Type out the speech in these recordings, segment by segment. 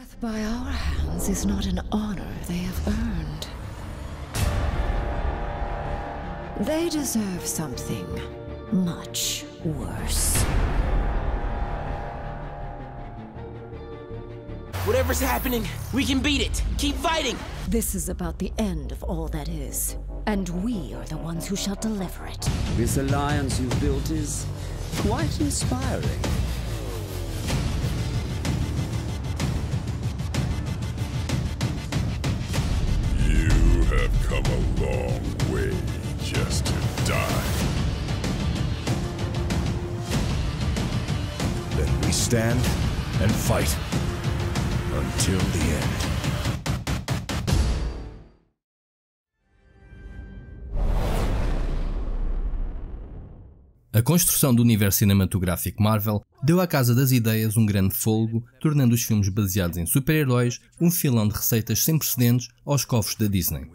Death by our hands is not an honor they have earned. They deserve something much worse. Whatever's happening, we can beat it. Keep fighting. This is about the end of all that is, and we are the ones who shall deliver it. This alliance you've built is quite inspiring. come a long way just to die. Then we stand and fight until the end. A construção do universo cinematográfico Marvel deu à Casa das Ideias um grande folgo, tornando os filmes baseados em super-heróis um filão de receitas sem precedentes aos cofres da Disney.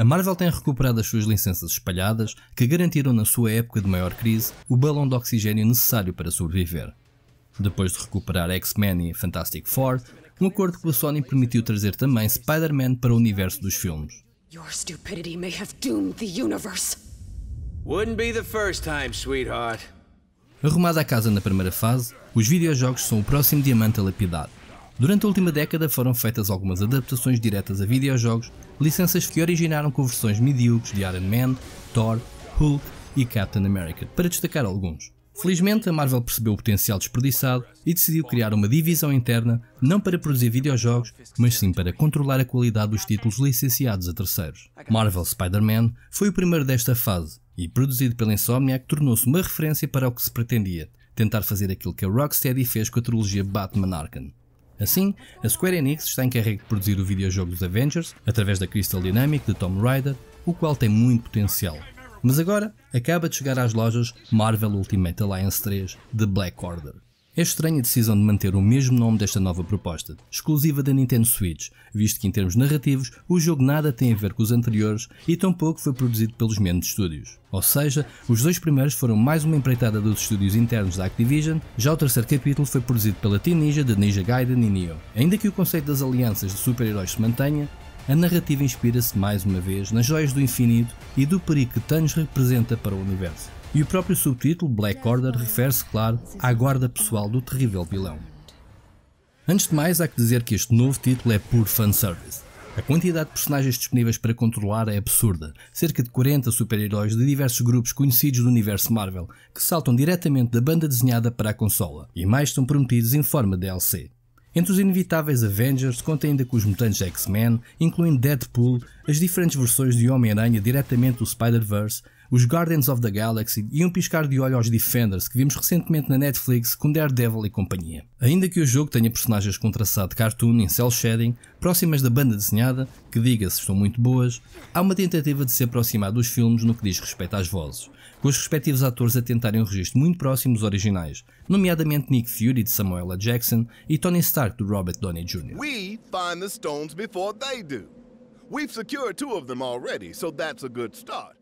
A Marvel tem recuperado as suas licenças espalhadas, que garantiram na sua época de maior crise o balão de oxigênio necessário para sobreviver. Depois de recuperar X-Men e Fantastic Four, um acordo com a Sony permitiu trazer também Spider-Man para o universo dos filmes. Your stupidity may have doomed the universe. Wouldn't be the first time, sweetheart. Arrumada a casa na primeira fase, os videojogos são o próximo diamante a lapidar. Durante a última década foram feitas algumas adaptações diretas a videojogos, licenças que originaram conversões medíocres de Iron Man, Thor, Hulk e Captain America, para destacar alguns. Felizmente, a Marvel percebeu o potencial desperdiçado e decidiu criar uma divisão interna, não para produzir videojogos, mas sim para controlar a qualidade dos títulos licenciados a terceiros. Marvel Spider-Man foi o primeiro desta fase e, produzido pela Insomniac, tornou-se uma referência para o que se pretendia, tentar fazer aquilo que a Rocksteady fez com a trilogia Batman Arkham, Assim, a Square Enix está encarregue de produzir o videojogo dos Avengers através da Crystal Dynamics de Tom Rider, o qual tem muito potencial. Mas agora acaba de chegar às lojas Marvel Ultimate Alliance 3 The Black Order. É estranha a decisão de manter o mesmo nome desta nova proposta, exclusiva da Nintendo Switch, visto que em termos narrativos o jogo nada tem a ver com os anteriores e tampouco foi produzido pelos mesmos estúdios. Ou seja, os dois primeiros foram mais uma empreitada dos estúdios internos da Activision, já o terceiro capítulo foi produzido pela Team Ninja de Ninja Gaiden e Nioh. Ainda que o conceito das alianças de super-heróis se mantenha, a narrativa inspira-se mais uma vez nas joias do infinito e do perigo que Thanos representa para o universo. E o próprio subtítulo, Black Order, refere-se, claro, à guarda pessoal do terrível vilão. Antes de mais, há que dizer que este novo título é puro fanservice. A quantidade de personagens disponíveis para controlar é absurda. Cerca de 40 super-heróis de diversos grupos conhecidos do universo Marvel, que saltam diretamente da banda desenhada para a consola, e mais são prometidos em forma de DLC. Entre os inevitáveis Avengers, conta ainda com os mutantes X-Men, incluindo Deadpool, as diferentes versões de Homem-Aranha diretamente do Spider-Verse, os Guardians of the Galaxy e um piscar de olho aos Defenders que vimos recentemente na Netflix com Daredevil e companhia. Ainda que o jogo tenha personagens com traçado cartoon em cel shading, próximas da banda desenhada, que diga-se estão muito boas, há uma tentativa de se aproximar dos filmes no que diz respeito às vozes, com os respectivos atores a tentarem um registro muito próximo dos originais, nomeadamente Nick Fury de Samuel L. Jackson e Tony Stark de Robert Downey Jr. We find the stones before they do. We've secured two of them already, so that's a good start.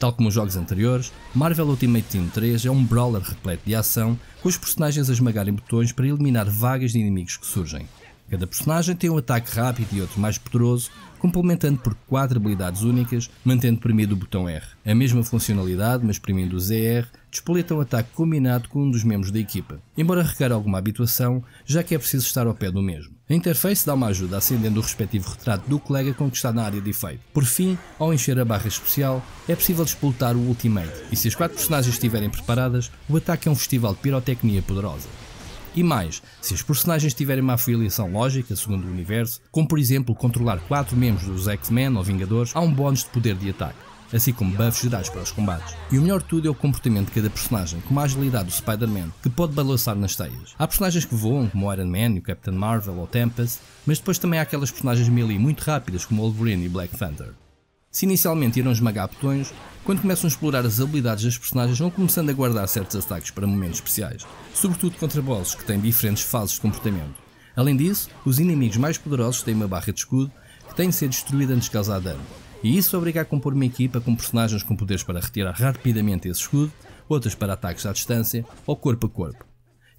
Tal como os jogos anteriores, Marvel Ultimate Team 3 é um brawler repleto de ação, com os personagens a esmagarem botões para eliminar vagas de inimigos que surgem. Cada personagem tem um ataque rápido e outro mais poderoso, complementando por 4 habilidades únicas, mantendo premido o botão R. A mesma funcionalidade, mas premindo o ZR, despoleta um ataque combinado com um dos membros da equipa, embora requer alguma habituação, já que é preciso estar ao pé do mesmo. A interface dá uma ajuda acendendo o respectivo retrato do colega com que está na área de efeito. Por fim, ao encher a barra especial, é possível despoletar o Ultimate, e se as 4 personagens estiverem preparadas, o ataque é um festival de pirotecnia poderosa. E mais, se os personagens tiverem uma afiliação lógica, segundo o universo, como por exemplo controlar 4 membros dos X-Men ou Vingadores, há um bónus de poder de ataque, assim como buffs gerados para os combates. E o melhor de tudo é o comportamento de cada personagem, como a agilidade do Spider-Man, que pode balançar nas teias. Há personagens que voam, como o Iron Man, o Captain Marvel ou Tempest, mas depois também há aquelas personagens melee muito rápidas, como Wolverine e Black Thunder. Se inicialmente irão esmagar botões, quando começam a explorar as habilidades das personagens vão começando a guardar certos ataques para momentos especiais, sobretudo contra bosses que têm diferentes fases de comportamento. Além disso, os inimigos mais poderosos têm uma barra de escudo que tem de ser destruída antes de causar dano, e isso obriga a compor uma equipa com personagens com poderes para retirar rapidamente esse escudo, outras para ataques à distância ou corpo a corpo.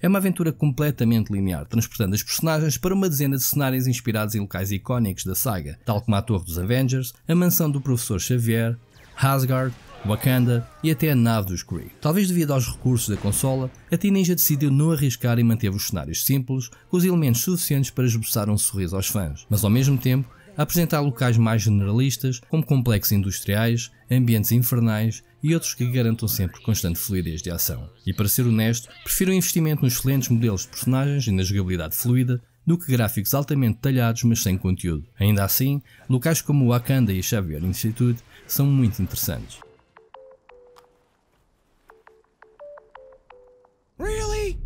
É uma aventura completamente linear, transportando as personagens para uma dezena de cenários inspirados em locais icónicos da saga, tal como a Torre dos Avengers, a mansão do Professor Xavier, Asgard, Wakanda e até a nave dos Kree. Talvez devido aos recursos da consola, a Teenager decidiu não arriscar e manteve os cenários simples, com os elementos suficientes para esboçar um sorriso aos fãs, mas ao mesmo tempo apresentar locais mais generalistas, como complexos industriais, ambientes infernais e outros que garantam sempre constante fluidez de ação. E para ser honesto, prefiro o investimento nos excelentes modelos de personagens e na jogabilidade fluida do que gráficos altamente detalhados mas sem conteúdo. Ainda assim, locais como o Wakanda e Xavier Institute são muito interessantes. Really?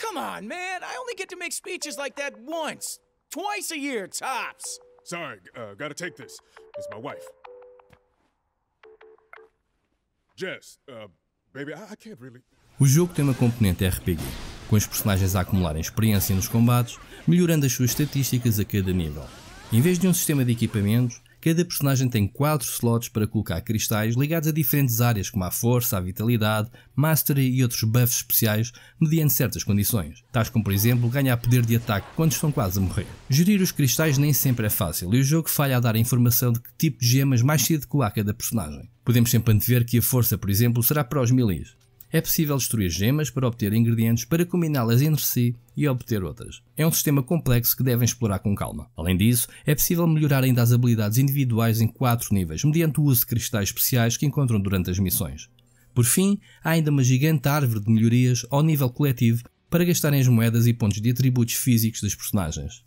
Come on, man! I only get to make speeches like that once! Twice a year, tops! Sorry, uh, gotta take this. It's my wife. Jess, uh, baby, I, can't really... O jogo tem uma componente RPG, com os personagens a acumularem experiência nos combates, melhorando as suas estatísticas a cada nível. Em vez de um sistema de equipamentos, Cada personagem tem 4 slots para colocar cristais ligados a diferentes áreas, como a força, a vitalidade, mastery e outros buffs especiais, mediante certas condições, tais como, por exemplo, ganhar poder de ataque quando estão quase a morrer. Gerir os cristais nem sempre é fácil e o jogo falha a dar a informação de que tipo de gemas mais se adequa a cada personagem. Podemos sempre antever que a força, por exemplo, será para os milis, é possível destruir gemas para obter ingredientes para combiná-las entre si e obter outras. É um sistema complexo que devem explorar com calma. Além disso, é possível melhorar ainda as habilidades individuais em 4 níveis, mediante o uso de cristais especiais que encontram durante as missões. Por fim, há ainda uma gigante árvore de melhorias ao nível coletivo para gastarem as moedas e pontos de atributos físicos dos personagens.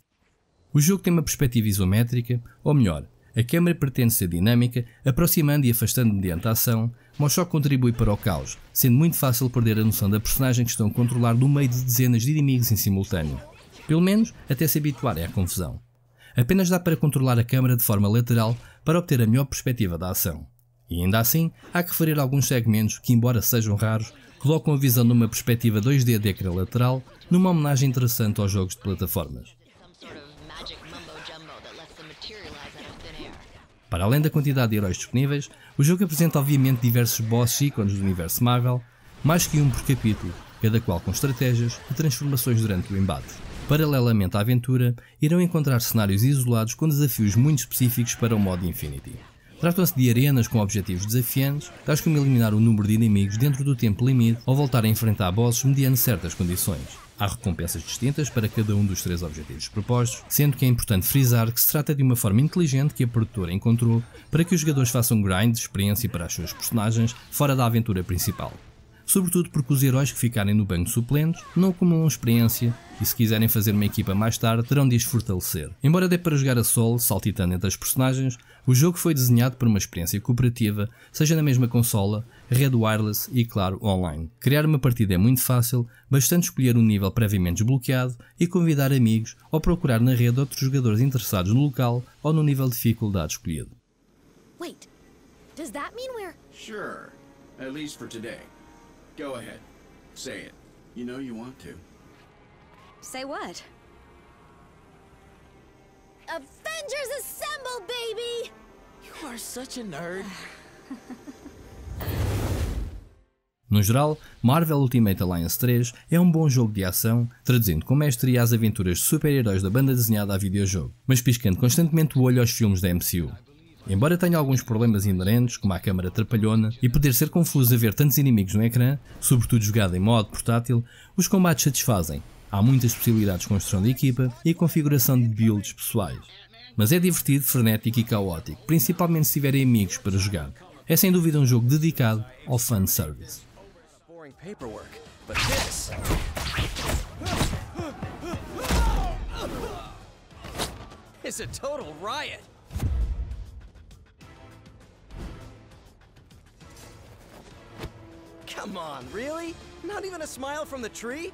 O jogo tem uma perspectiva isométrica, ou melhor, a câmara pretende ser dinâmica, aproximando e afastando mediante a ação, mas só contribui para o caos, sendo muito fácil perder a noção da personagem que estão a controlar no meio de dezenas de inimigos em simultâneo. Pelo menos até se habituarem à confusão. Apenas dá para controlar a câmara de forma lateral para obter a melhor perspectiva da ação. E ainda assim, há que referir alguns segmentos que, embora sejam raros, colocam a visão numa perspectiva 2D de ecrã lateral, numa homenagem interessante aos jogos de plataformas. Para além da quantidade de heróis disponíveis, o jogo apresenta obviamente diversos bosses ícones do universo Marvel, mais que um por capítulo, cada qual com estratégias e transformações durante o embate. Paralelamente à aventura, irão encontrar cenários isolados com desafios muito específicos para o modo Infinity. Tratam-se de arenas com objetivos desafiantes, tais como eliminar o número de inimigos dentro do tempo limite ou voltar a enfrentar bosses mediante certas condições. Há recompensas distintas para cada um dos três objetivos propostos, sendo que é importante frisar que se trata de uma forma inteligente que a produtora encontrou para que os jogadores façam grind de experiência para as suas personagens fora da aventura principal sobretudo porque os heróis que ficarem no banco de suplentes não acumulam experiência e se quiserem fazer uma equipa mais tarde terão de as fortalecer. Embora dê para jogar a solo, saltitando entre as personagens, o jogo foi desenhado para uma experiência cooperativa, seja na mesma consola, rede wireless e, claro, online. Criar uma partida é muito fácil, bastante escolher um nível previamente desbloqueado e convidar amigos ou procurar na rede outros jogadores interessados no local ou no nível de dificuldade escolhido. Wait, does that mean we're... Sure, at least for today. Go ahead. Say it. You know you want to. Say what? Avengers assemble, baby! You are such a nerd. No geral, Marvel Ultimate Alliance 3 é um bom jogo de ação, traduzindo com mestria as aventuras de super-heróis da banda desenhada a videojogo, mas piscando constantemente o olho aos filmes da MCU. Embora tenha alguns problemas inerentes, como a câmara trapalhona, e poder ser confuso a ver tantos inimigos no ecrã, sobretudo jogado em modo portátil, os combates satisfazem. Há muitas possibilidades de construção de equipa e configuração de builds pessoais. Mas é divertido, frenético e caótico, principalmente se tiverem amigos para jogar. É sem dúvida um jogo dedicado ao fan service. It's a total riot. Come on, really? Not even a smile from the tree?